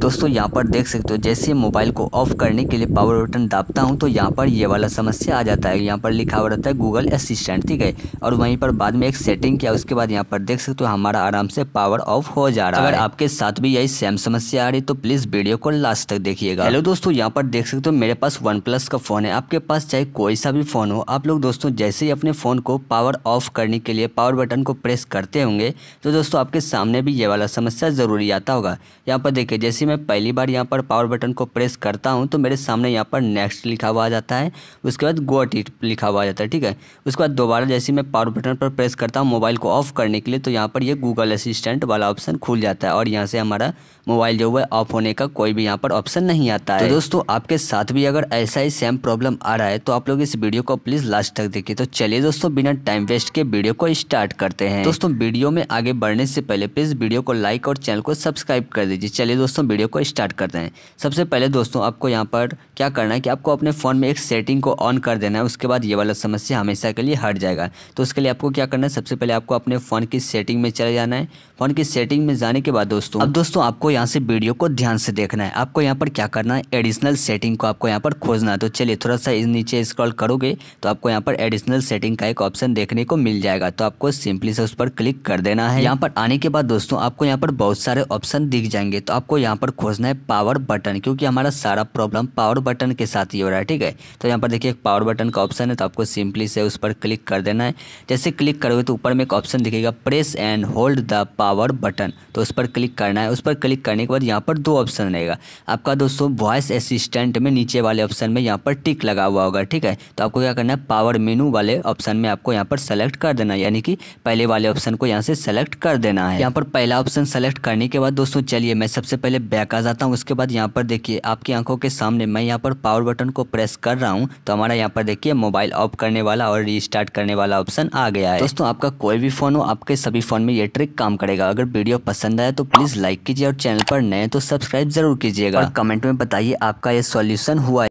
दोस्तों यहाँ पर देख सकते हो जैसे मोबाइल को ऑफ करने के लिए पावर बटन दाबता हूँ तो यहाँ पर ये वाला समस्या आ जाता है यहाँ पर लिखा हुआ रहता है गूगल असिस्टेंट ठीक है और वहीं पर बाद में एक सेटिंग किया उसके बाद यहाँ पर देख सकते हो हमारा आराम से पावर ऑफ हो जा रहा है अगर आपके साथ भी यही सेम समस्या आ रही तो प्लीज़ वीडियो को लास्ट तक देखिएगा हेलो दोस्तों यहाँ पर देख सकते हो मेरे पास वन प्लस का फ़ोन है आपके पास चाहे कोई सा भी फ़ोन हो आप लोग दोस्तों जैसे ही अपने फ़ोन को पावर ऑफ करने के लिए पावर बटन को प्रेस करते होंगे तो दोस्तों आपके सामने भी ये वाला समस्या ज़रूरी आता होगा यहाँ पर देखिए जैसे मैं पहली बार यहाँ पर पावर बटन को प्रेस करता हूँ तो मेरे सामने यहाँ पर नेक्स्ट लिखा हुआ आ जाता है उसके बाद गो टिट लिखा हुआ आ जाता है ठीक है उसके बाद दोबारा जैसे मैं पावर बटन पर प्रेस करता हूँ मोबाइल को ऑफ करने के लिए तो यहाँ पर ये गूगल असिस्टेंट वाला ऑप्शन खुल जाता है और यहाँ से हमारा मोबाइल जो है ऑफ होने का कोई भी यहाँ पर ऑप्शन नहीं आता है तो, तो दोस्तों आपके साथ भी अगर ऐसा ही सेम प्रॉब्लम आ रहा है तो आप लोग इस वीडियो को प्लीज़ लास्ट तक देखिए तो चलिए दोस्तों बिना टाइम वेस्ट के वीडियो को स्टार्ट करते हैं दोस्तों वीडियो में आगे बढ़ने से पहले प्लीज़ वीडियो को लाइक और चैनल को सब्सक्राइब कर दीजिए चलिए दोस्तों वीडियो को स्टार्ट करते हैं सबसे पहले दोस्तों आपको यहाँ पर क्या करना है कि आपको अपने फ़ोन में एक सेटिंग को ऑन कर देना है उसके बाद ये वाला समस्या हमेशा के लिए हट जाएगा तो उसके लिए आपको क्या करना है सबसे पहले आपको अपने फ़ोन की सेटिंग में चले जाना है फ़ोन की सेटिंग में जाने के बाद दोस्तों अब दोस्तों आपको यहाँ से वीडियो को ध्यान से देखना है आपको यहाँ पर क्या करना है एडिशनल सेटिंग को आपको यहाँ पर खोजना है तो चलिए थोड़ा सा नीचे स्क्रॉल करोगे तो आपको यहाँ पर एडिशनल सेटिंग का एक ऑप्शन देखने को मिल जाएगा तो आपको सिंपली से उस पर क्लिक कर देना है यहाँ पर आने के बाद दोस्तों आपको यहाँ पर बहुत सारे ऑप्शन दिख जाएंगे तो आपको यहाँ पर खोजना है पावर बटन क्योंकि हमारा सारा प्रॉब्लम पावर बटन के साथ ही हो रहा है ठीक है तो यहाँ पर देखिए एक पावर बटन का ऑप्शन है तो आपको सिंपली से उस पर क्लिक कर देना है जैसे क्लिक करोगे तो ऊपर में एक ऑप्शन दिखेगा press and hold the power power button तो उस पर क्लिक करना है उस पर क्लिक करने के बाद यहाँ पर दो ऑप्शन रहेगा आपका दोस्तों वॉइस असिस्टेंट में नीचे वाले ऑप्शन में यहाँ पर टिक लगा हुआ होगा ठीक है तो आपको क्या करना है पावर मेनू वाले ऑप्शन में आपको यहाँ पर सेलेक्ट कर देना है यानी कि पहले वाले ऑप्शन को यहाँ से सेलेक्ट कर देना है यहाँ पर पहला ऑप्शन सेलेक्ट करने के बाद दोस्तों चलिए मैं सबसे पहले बैक आ जाता हूँ उसके बाद यहाँ पर देखिए आपकी आंखों के सामने मैं यहाँ पर पावर बटन को प्रेस कर रहा हूँ तो हमारा यहाँ पर देखिए मोबाइल ऑफ करने वाला और रिस्टार्ट करने वाला ऑप्शन आ गया है दोस्तों आपका कोई भी फोन हो आपके सभी फोन में ये ट्रिक काम करेगा कीजिएगा अगर वीडियो पसंद आया तो प्लीज़ लाइक कीजिए और चैनल पर नए तो सब्सक्राइब जरूर कीजिएगा कमेंट में बताइए आपका यह सॉल्यूशन हुआ